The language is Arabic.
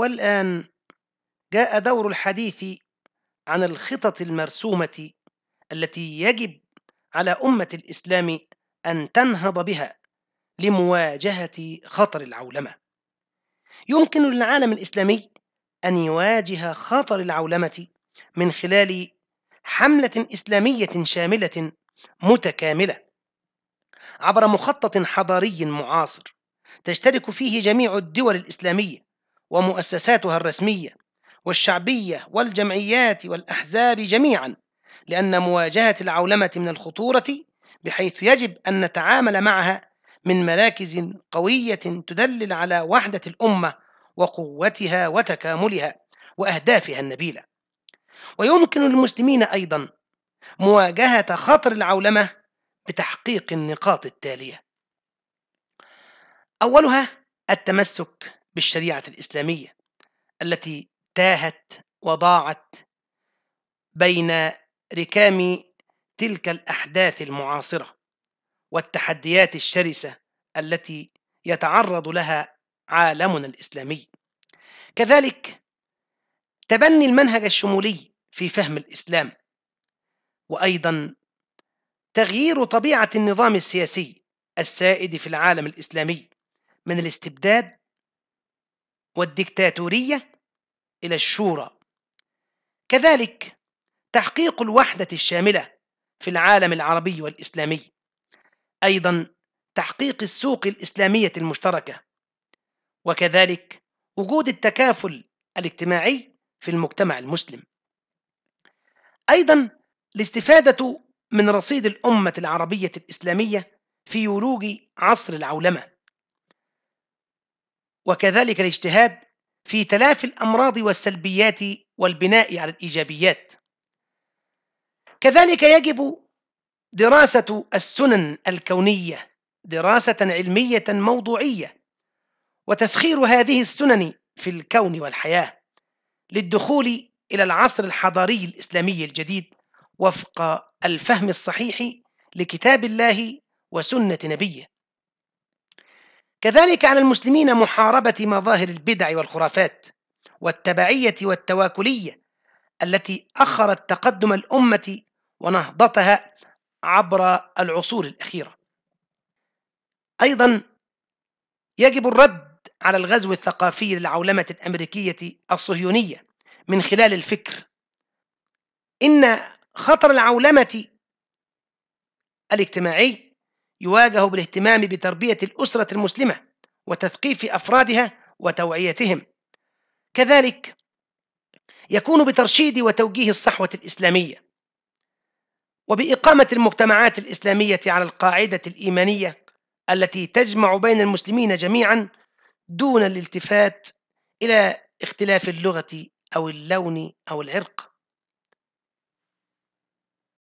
والآن جاء دور الحديث عن الخطط المرسومة التي يجب على أمة الإسلام أن تنهض بها لمواجهة خطر العولمة. يمكن للعالم الإسلامي أن يواجه خطر العولمة من خلال حملة إسلامية شاملة متكاملة عبر مخطط حضاري معاصر تشترك فيه جميع الدول الإسلامية ومؤسساتها الرسمية والشعبية والجمعيات والأحزاب جميعا لأن مواجهة العولمة من الخطورة بحيث يجب أن نتعامل معها من مراكز قوية تدلل على وحدة الأمة وقوتها وتكاملها وأهدافها النبيلة ويمكن للمسلمين أيضا مواجهة خطر العولمة بتحقيق النقاط التالية أولها التمسك بالشريعة الإسلامية التي تاهت وضاعت بين ركام تلك الأحداث المعاصرة والتحديات الشرسة التي يتعرض لها عالمنا الإسلامي كذلك تبني المنهج الشمولي في فهم الإسلام وأيضا تغيير طبيعة النظام السياسي السائد في العالم الإسلامي من الاستبداد والديكتاتورية إلى الشورى كذلك تحقيق الوحدة الشاملة في العالم العربي والإسلامي أيضا تحقيق السوق الإسلامية المشتركة وكذلك وجود التكافل الاجتماعي في المجتمع المسلم أيضا الاستفادة من رصيد الأمة العربية الإسلامية في ولوج عصر العولمة وكذلك الاجتهاد في تلافي الأمراض والسلبيات والبناء على الإيجابيات كذلك يجب دراسة السنن الكونية دراسة علمية موضوعية وتسخير هذه السنن في الكون والحياة للدخول إلى العصر الحضاري الإسلامي الجديد وفق الفهم الصحيح لكتاب الله وسنة نبيه كذلك على المسلمين محاربة مظاهر البدع والخرافات والتبعية والتواكلية التي أخرت تقدم الأمة ونهضتها عبر العصور الأخيرة أيضا يجب الرد على الغزو الثقافي للعولمة الأمريكية الصهيونية من خلال الفكر إن خطر العولمة الاجتماعي يواجه بالاهتمام بتربية الأسرة المسلمة وتثقيف أفرادها وتوعيتهم كذلك يكون بترشيد وتوجيه الصحوة الإسلامية وبإقامة المجتمعات الإسلامية على القاعدة الإيمانية التي تجمع بين المسلمين جميعا دون الالتفات إلى اختلاف اللغة أو اللون أو العرق